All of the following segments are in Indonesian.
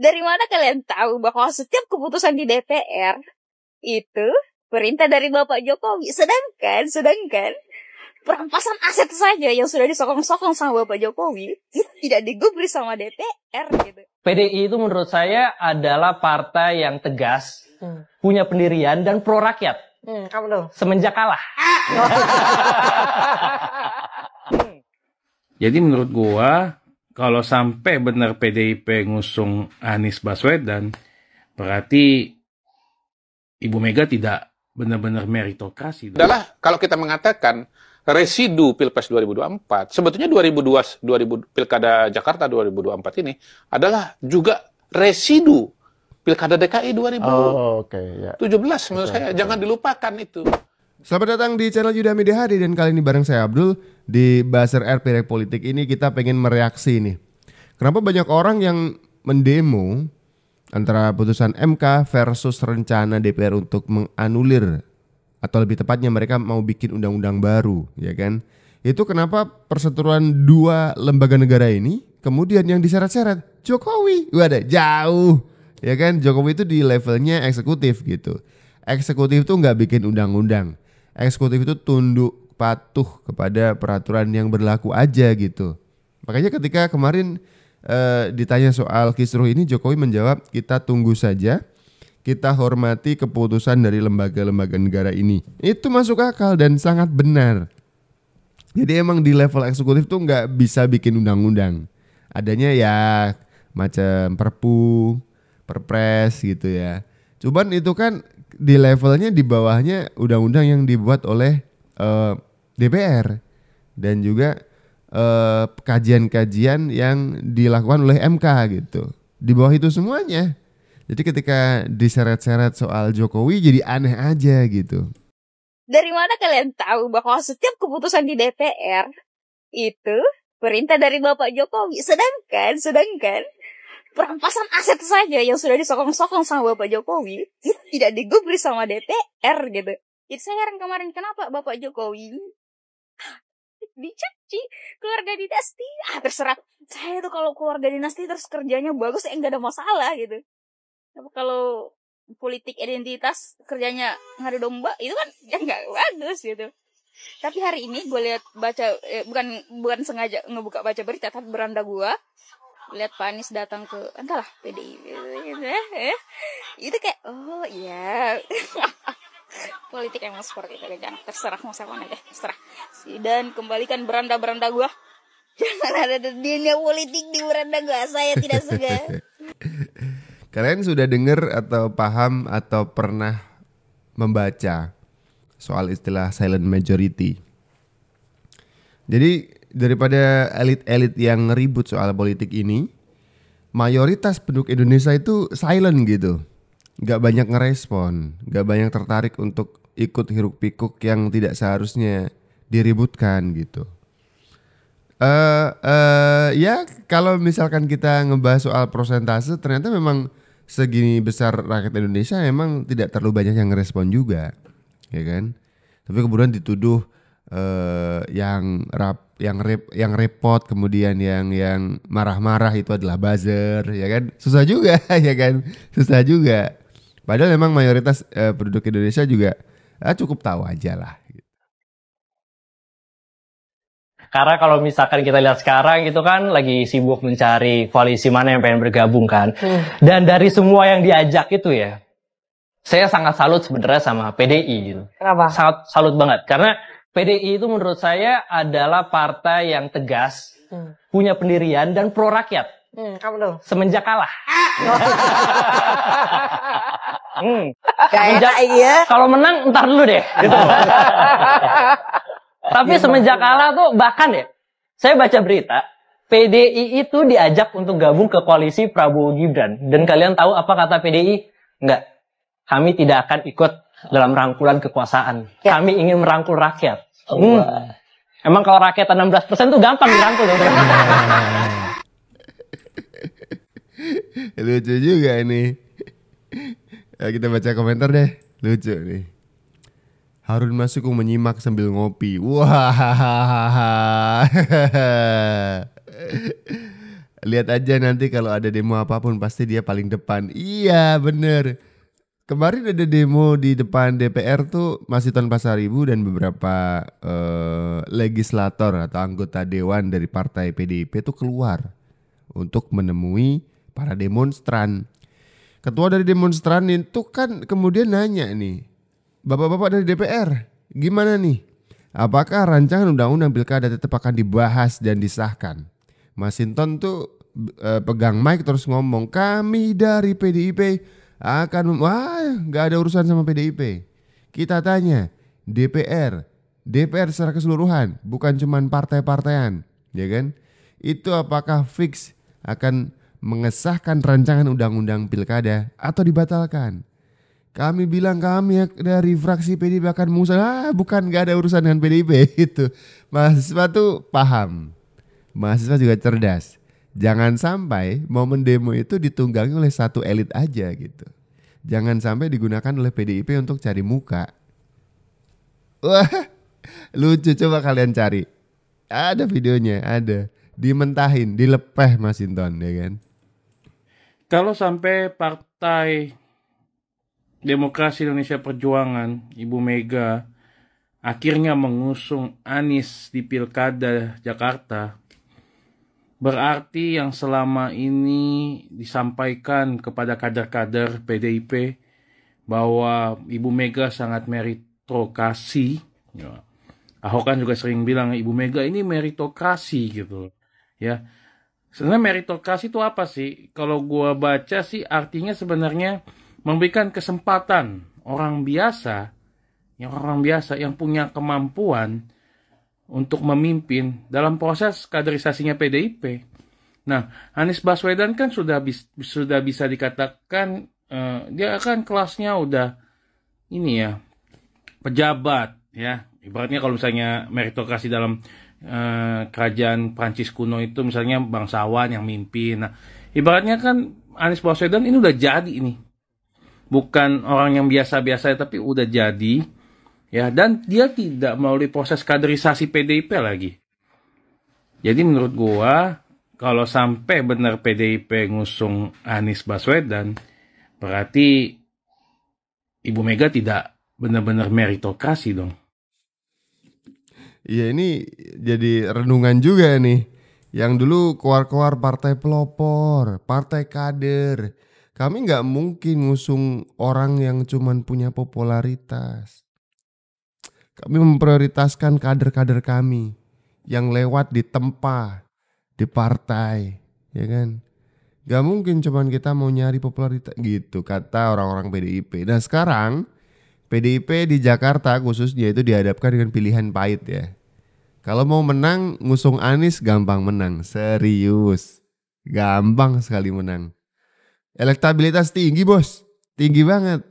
dari mana kalian tahu bahwa setiap keputusan di DPR itu perintah dari Bapak Jokowi? Sedangkan, sedangkan perampasan aset saja yang sudah disokong-sokong sama Bapak Jokowi itu tidak digubris sama DPR gitu. PDI itu menurut saya adalah partai yang tegas, hmm. punya pendirian dan pro rakyat. Hmm, kamu dong. Semenjak kalah. Ah. Jadi menurut gua kalau sampai benar PDIP ngusung Anies Baswedan, berarti Ibu Mega tidak benar-benar meritokrasi. Adalah kalau kita mengatakan residu Pilpres 2024, sebetulnya 2002 2000 Pilkada Jakarta 2024 ini adalah juga residu Pilkada DKI 2017 oh, okay, yeah. menurut okay, saya. Okay. Jangan dilupakan itu. Selamat datang di channel Yuda Media Hari dan kali ini bareng saya Abdul di Buzzer Air Politik ini kita pengen mereaksi ini. Kenapa banyak orang yang mendemo antara putusan MK versus rencana DPR untuk menganulir atau lebih tepatnya mereka mau bikin undang-undang baru, ya kan? Itu kenapa perseteruan dua lembaga negara ini kemudian yang diseret-seret Jokowi. Waduh, jauh. Ya kan Jokowi itu di levelnya eksekutif gitu. Eksekutif itu nggak bikin undang-undang. Eksekutif itu tunduk patuh kepada peraturan yang berlaku aja gitu. Makanya ketika kemarin e, ditanya soal kisruh ini Jokowi menjawab kita tunggu saja, kita hormati keputusan dari lembaga-lembaga negara ini. Itu masuk akal dan sangat benar. Jadi emang di level eksekutif tuh nggak bisa bikin undang-undang. Adanya ya macam perpu, perpres gitu ya. Cuman itu kan di levelnya di bawahnya undang-undang yang dibuat oleh eh, DPR dan juga eh, kajian-kajian uh, yang dilakukan oleh MK gitu. Di bawah itu semuanya. Jadi ketika diseret-seret soal Jokowi jadi aneh aja gitu. Dari mana kalian tahu bahwa setiap keputusan di DPR itu perintah dari Bapak Jokowi? Sedangkan, sedangkan perampasan aset saja yang sudah disokong-sokong sama Bapak Jokowi itu tidak digubris sama DPR gitu. Itu saya heran kemarin kenapa Bapak Jokowi dicaci keluarga dinasti ah terserah saya tuh kalau keluarga dinasti terus kerjanya bagus ya nggak ada masalah gitu tapi kalau politik identitas kerjanya ngadu domba itu kan ya nggak bagus gitu tapi hari ini gue lihat baca eh, bukan bukan sengaja ngebuka baca berita tapi beranda gue lihat panis datang ke entahlah PDI gitu ya, eh, ya. itu kayak oh iya yeah. politik emang seperti itu jangan terserah mau siapa aja terserah dan kembalikan beranda-beranda gue. jangan ada dunia politik di beranda gue. saya tidak suka kalian sudah dengar atau paham atau pernah membaca soal istilah silent majority jadi daripada elit-elit yang ribut soal politik ini mayoritas penduduk Indonesia itu silent gitu nggak banyak ngerespon, nggak banyak tertarik untuk ikut hiruk pikuk yang tidak seharusnya diributkan gitu. Uh, uh, ya kalau misalkan kita ngebahas soal prosentase, ternyata memang segini besar rakyat Indonesia memang tidak terlalu banyak yang ngerespon juga, ya kan? Tapi kemudian dituduh uh, yang rap, yang rep, yang repot, kemudian yang yang marah-marah itu adalah buzzer, ya kan? Susah juga, ya kan? Susah juga Padahal memang mayoritas uh, penduduk Indonesia juga uh, cukup tahu aja lah. Karena kalau misalkan kita lihat sekarang gitu kan lagi sibuk mencari koalisi mana yang pengen bergabung kan. Hmm. Dan dari semua yang diajak itu ya, saya sangat salut sebenarnya sama PDI gitu. Kenapa? Sangat salut banget karena PDI itu menurut saya adalah partai yang tegas, hmm. punya pendirian dan pro rakyat. Hmm, kamu dong. Semenjak kalah. hmm. ya. Kalau menang entar dulu deh. Gitu. Tapi iya, semenjak kalah tuh bahkan ya, saya baca berita, PDI itu diajak untuk gabung ke koalisi Prabowo Gibran. Dan kalian tahu apa kata PDI? Enggak. Kami tidak akan ikut dalam rangkulan kekuasaan. Ya. Kami ingin merangkul rakyat. hmm. Emang kalau rakyat 16% tuh gampang dirangkul. Lucu juga ini. Ya, kita baca komentar deh. Lucu nih. Harun Masuku menyimak sambil ngopi. Wah. Lihat aja nanti kalau ada demo apapun pasti dia paling depan. Iya, bener. Kemarin ada demo di depan DPR tuh masih Ton Pasaribu dan beberapa eh, legislator atau anggota dewan dari partai PDIP tuh keluar untuk menemui para demonstran. Ketua dari demonstran itu kan kemudian nanya nih, bapak-bapak dari DPR, gimana nih? Apakah rancangan undang-undang pilkada tetap akan dibahas dan disahkan? Masinton tuh e, pegang mic terus ngomong, kami dari PDIP akan wah gak ada urusan sama PDIP. Kita tanya DPR, DPR secara keseluruhan, bukan cuman partai-partaian, ya kan? Itu apakah fix akan mengesahkan rancangan undang-undang pilkada atau dibatalkan. Kami bilang kami dari fraksi PDIP akan musa, ah bukan gak ada urusan dengan PDIP itu. Mahasiswa tuh paham, mahasiswa juga cerdas. Jangan sampai momen demo itu ditunggangi oleh satu elit aja gitu. Jangan sampai digunakan oleh PDIP untuk cari muka. Wah, lucu coba kalian cari. Ada videonya, ada dimentahin, dilepeh Mas Inton ya kan. Kalau sampai partai Demokrasi Indonesia Perjuangan, Ibu Mega akhirnya mengusung Anies di Pilkada Jakarta, berarti yang selama ini disampaikan kepada kader-kader PDIP bahwa Ibu Mega sangat meritokrasi. Ya. Ahok kan juga sering bilang Ibu Mega ini meritokrasi gitu ya sebenarnya meritokrasi itu apa sih kalau gua baca sih artinya sebenarnya memberikan kesempatan orang biasa yang orang biasa yang punya kemampuan untuk memimpin dalam proses kaderisasinya PDIP. Nah, Anies Baswedan kan sudah bis, sudah bisa dikatakan uh, dia akan kelasnya udah ini ya pejabat ya ibaratnya kalau misalnya meritokrasi dalam Eh, kerajaan Prancis kuno itu misalnya bangsawan yang mimpin. Nah, ibaratnya kan Anies Baswedan ini udah jadi ini. Bukan orang yang biasa-biasa tapi udah jadi. Ya, dan dia tidak melalui proses kaderisasi PDIP lagi. Jadi menurut gua kalau sampai benar PDIP ngusung Anies Baswedan, berarti Ibu Mega tidak benar-benar meritokrasi dong. Iya ini jadi renungan juga nih. Yang dulu keluar-keluar partai pelopor, partai kader. Kami nggak mungkin ngusung orang yang cuman punya popularitas. Kami memprioritaskan kader-kader kami yang lewat di tempa, di partai, ya kan? Gak mungkin cuman kita mau nyari popularitas gitu kata orang-orang PDIP. Nah sekarang PDIP di Jakarta khususnya itu dihadapkan dengan pilihan pahit ya. Kalau mau menang, ngusung Anies gampang menang, serius. Gampang sekali menang. Elektabilitas tinggi bos, tinggi banget.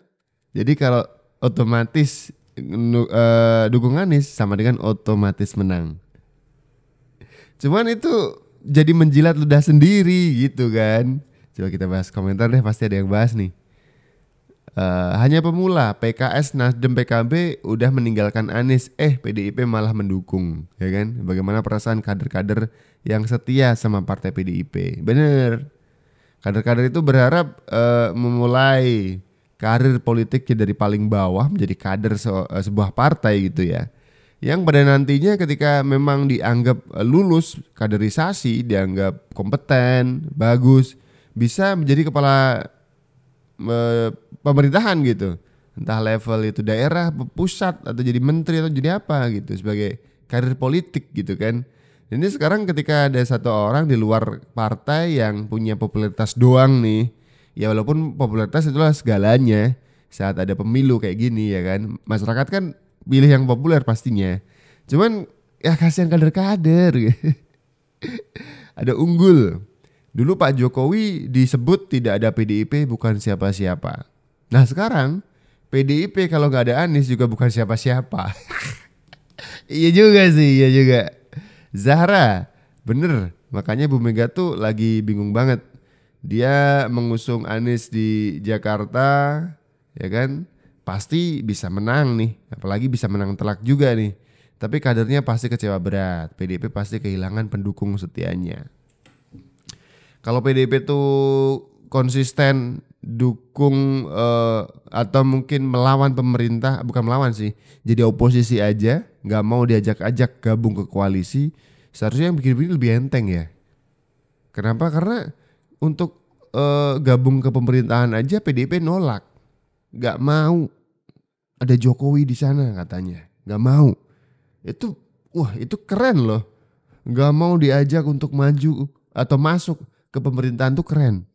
Jadi kalau otomatis uh, dukung Anies sama dengan otomatis menang. Cuman itu jadi menjilat ludah sendiri gitu kan. Coba kita bahas komentar deh, pasti ada yang bahas nih. Eh, hanya pemula, PKS, Nasdem, PKB udah meninggalkan Anies, eh PDIP malah mendukung, ya kan? Bagaimana perasaan kader-kader yang setia sama partai PDIP? Bener, kader-kader itu berharap uh, memulai karir politiknya dari paling bawah menjadi kader se eh, sebuah partai gitu ya. Yang pada nantinya ketika memang dianggap lulus kaderisasi, dianggap kompeten, bagus, bisa menjadi kepala uh, pemerintahan gitu entah level itu daerah pusat atau jadi menteri atau jadi apa gitu sebagai karir politik gitu kan ini sekarang ketika ada satu orang di luar partai yang punya popularitas doang nih ya walaupun popularitas itulah segalanya saat ada pemilu kayak gini ya kan masyarakat kan pilih yang populer pastinya cuman ya kasihan kader-kader ada unggul dulu Pak Jokowi disebut tidak ada PDIP bukan siapa-siapa Nah sekarang PDIP kalau nggak ada Anies juga bukan siapa-siapa. iya juga sih, iya juga. Zahra, bener. Makanya Bu Mega tuh lagi bingung banget. Dia mengusung Anies di Jakarta, ya kan? Pasti bisa menang nih, apalagi bisa menang telak juga nih. Tapi kadernya pasti kecewa berat. PDIP pasti kehilangan pendukung setianya. Kalau PDIP tuh konsisten dukung uh, atau mungkin melawan pemerintah bukan melawan sih jadi oposisi aja nggak mau diajak-ajak gabung ke koalisi seharusnya yang bikin-bikin lebih enteng ya kenapa karena untuk uh, gabung ke pemerintahan aja PDIP nolak nggak mau ada Jokowi di sana katanya nggak mau itu wah itu keren loh nggak mau diajak untuk maju atau masuk ke pemerintahan tuh keren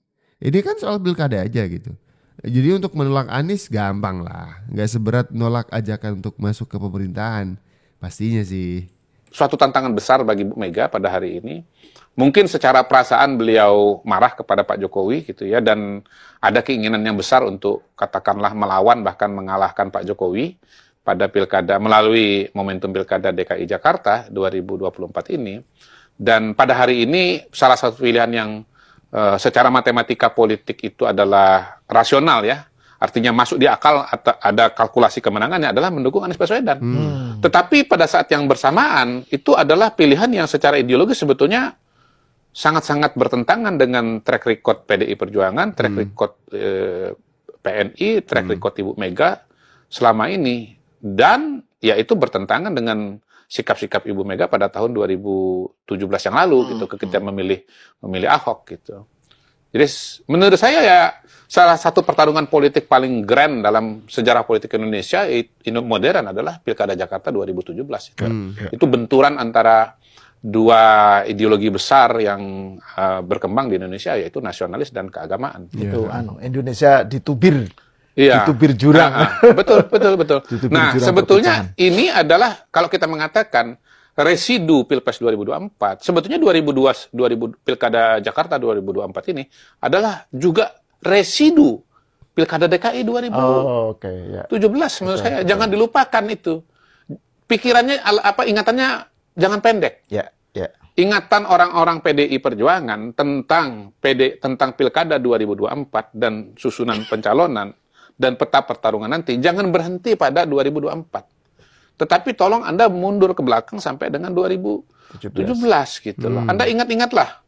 ini kan soal pilkada aja gitu. Jadi untuk menolak Anies gampang lah, nggak seberat nolak ajakan untuk masuk ke pemerintahan pastinya sih. Suatu tantangan besar bagi Bu Mega pada hari ini. Mungkin secara perasaan beliau marah kepada Pak Jokowi gitu ya dan ada keinginan yang besar untuk katakanlah melawan bahkan mengalahkan Pak Jokowi pada pilkada melalui momentum pilkada DKI Jakarta 2024 ini. Dan pada hari ini salah satu pilihan yang Eh, secara matematika politik itu adalah rasional ya. Artinya masuk di akal atau ada kalkulasi kemenangannya adalah mendukung Anies Baswedan. Hmm. Tetapi pada saat yang bersamaan itu adalah pilihan yang secara ideologis sebetulnya sangat-sangat bertentangan dengan track record PDI Perjuangan, track hmm. record eh, PNI, track hmm. record Ibu Mega selama ini dan yaitu bertentangan dengan sikap-sikap Ibu Mega pada tahun 2017 yang lalu hmm. gitu ketika hmm. memilih memilih Ahok gitu. Jadi menurut saya ya salah satu pertarungan politik paling grand dalam sejarah politik Indonesia modern adalah Pilkada Jakarta 2017 itu. Hmm, ya. Itu benturan antara dua ideologi besar yang uh, berkembang di Indonesia yaitu nasionalis dan keagamaan. Gitu. Yeah. Itu anu Indonesia ditubir Iya. Itu jurang. Ah, ah. Betul, betul, betul. nah, sebetulnya ini adalah kalau kita mengatakan residu Pilpres 2024, sebetulnya 2002 2000 Pilkada Jakarta 2024 ini adalah juga residu Pilkada DKI 2017 oh, okay, ya. menurut saya. Jangan dilupakan itu. Pikirannya apa ingatannya jangan pendek. Ya, Ya. Ingatan orang-orang PDI Perjuangan tentang PD tentang Pilkada 2024 dan susunan pencalonan dan peta pertarungan nanti jangan berhenti pada 2024. Tetapi tolong Anda mundur ke belakang sampai dengan 2017 gitu loh. Hmm. Anda ingat-ingatlah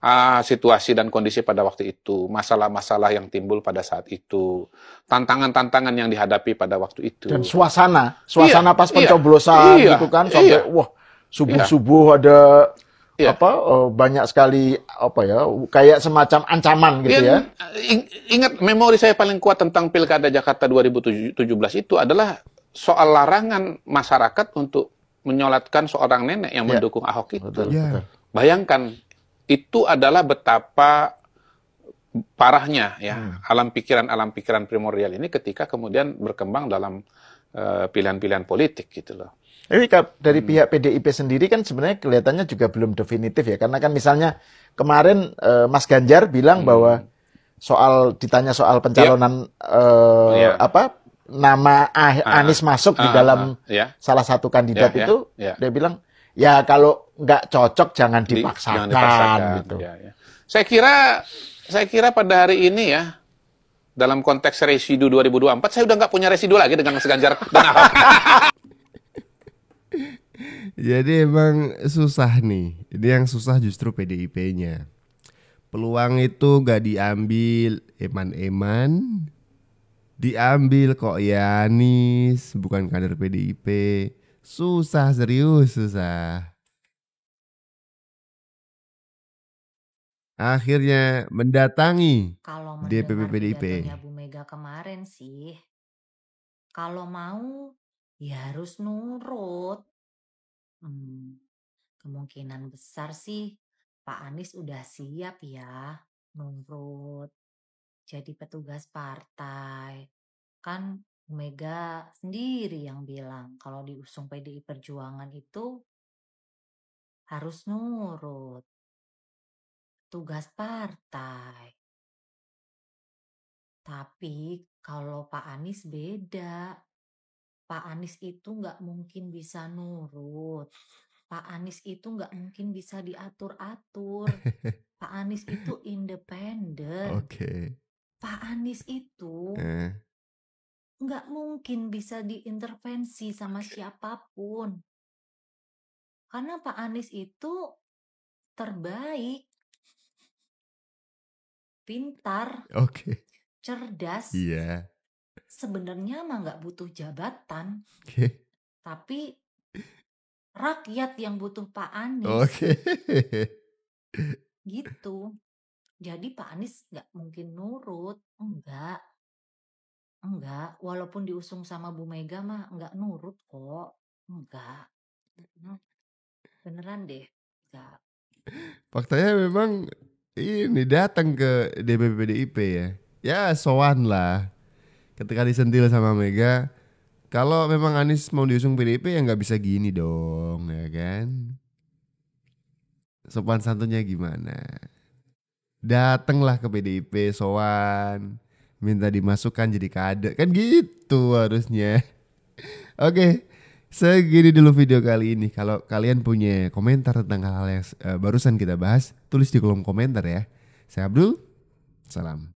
ah, situasi dan kondisi pada waktu itu, masalah-masalah yang timbul pada saat itu, tantangan-tantangan yang dihadapi pada waktu itu. Dan suasana, suasana iya, pas iya, pencoblosan iya, gitu kan iya. sampai iya, wah subuh-subuh iya. ada yeah. apa uh, banyak sekali apa ya kayak semacam ancaman gitu yeah, ya. Ingat memori saya paling kuat tentang Pilkada Jakarta 2017 itu adalah soal larangan masyarakat untuk menyolatkan seorang nenek yang yeah. mendukung Ahok itu. Betul, yeah. Iya. Bayangkan itu adalah betapa parahnya ya hmm. alam pikiran alam pikiran primordial ini ketika kemudian berkembang dalam Eh, pilihan-pilihan politik gitu loh. Tapi dari hmm. pihak PDIP sendiri kan sebenarnya kelihatannya juga belum definitif ya karena kan misalnya kemarin uh, Mas Ganjar bilang hmm. bahwa soal ditanya soal pencalonan yep. Iya. uh, yeah. apa nama ah, uh, Anies masuk uh, di ah, dalam yeah. Iya. salah satu kandidat yeah, itu iya, dia bilang ya kalau nggak cocok jangan dipaksakan, jangan dipaksakan gitu. Yeah, yeah. Saya kira saya kira pada hari ini ya dalam konteks residu 2024 saya udah nggak punya residu lagi dengan Mas Ganjar dan Ahok. Jadi emang susah nih. Ini yang susah justru PDIP-nya. Peluang itu gak diambil eman-eman. Diambil kok Yanis, ya, bukan kader PDIP. Susah serius, susah. akhirnya mendatangi Kalau DPP PDIP? Bu Mega kemarin sih, kalau mau ya harus nurut. Hmm, kemungkinan besar sih Pak Anies udah siap ya nurut jadi petugas partai. Kan Bu Mega sendiri yang bilang kalau diusung PDI Perjuangan itu harus nurut tugas partai. Tapi kalau Pak Anies beda. Pak Anies itu nggak mungkin bisa nurut. Pak Anies itu nggak mungkin bisa diatur-atur. Pak Anies itu independen. Oke. Okay. Pak Anies itu eh. nggak eh. mungkin bisa diintervensi sama siapapun. Karena Pak Anies itu terbaik pintar, oke, okay. cerdas. Iya. Yeah. Sebenarnya mah nggak butuh jabatan. Okay. Tapi rakyat yang butuh Pak Anies. Okay. gitu. Jadi Pak Anies nggak mungkin nurut, enggak. Enggak, walaupun diusung sama Bu Mega mah nggak nurut kok. Enggak. Beneran deh, enggak. Faktanya memang ini datang ke DPP PDIP ya. Ya sowan lah. Ketika disentil sama Mega, kalau memang Anies mau diusung PDIP ya nggak bisa gini dong, ya kan? Sopan santunnya gimana? Datanglah ke PDIP sowan, minta dimasukkan jadi kader. Kan gitu harusnya. Oke, Segini dulu video kali ini. Kalau kalian punya komentar tentang hal-hal yang eh, barusan kita bahas, tulis di kolom komentar ya. Saya Abdul, salam.